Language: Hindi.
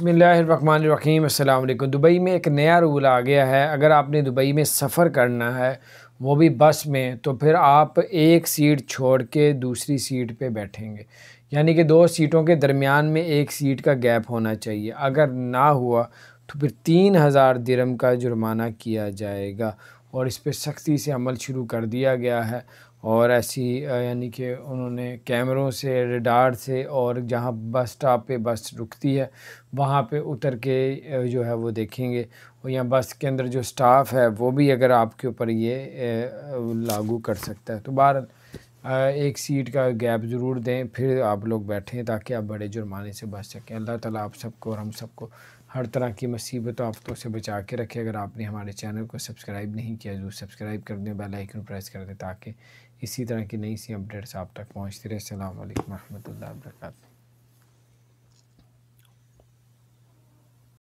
बसमीम अल्लाम दुबई में एक नया रूल आ गया है अगर आपने दुबई में सफ़र करना है वो भी बस में तो फिर आप एक सीट छोड़ के दूसरी सीट पे बैठेंगे यानी कि दो सीटों के दरमियान में एक सीट का गैप होना चाहिए अगर ना हुआ तो फिर तीन हज़ार दिरम का जुर्माना किया जाएगा और इस पर सख्ती से अमल शुरू कर दिया गया है और ऐसी यानी कि उन्होंने कैमरों से रडार से और जहाँ बस स्टॉप पे बस रुकती है वहाँ पे उतर के जो है वो देखेंगे और यहाँ बस के अंदर जो स्टाफ है वो भी अगर आपके ऊपर ये लागू कर सकता है तो बहर एक सीट का गैप ज़रूर दें फिर आप लोग बैठें ताकि आप बड़े जुर्माने से बच सकें अल्लाह ताला आप सबको और हम सबको हर तरह की मुसीबतों आफतों से बचा के रखें अगर आपने हमारे चैनल को सब्सक्राइब नहीं किया जरूर सब्सक्राइब कर दें बेल आइकन प्रेस कर दें ताकि इसी तरह की नई सी अपडेट्स आप तक पहुँचती रहे अल्लाम वरहमल वर्का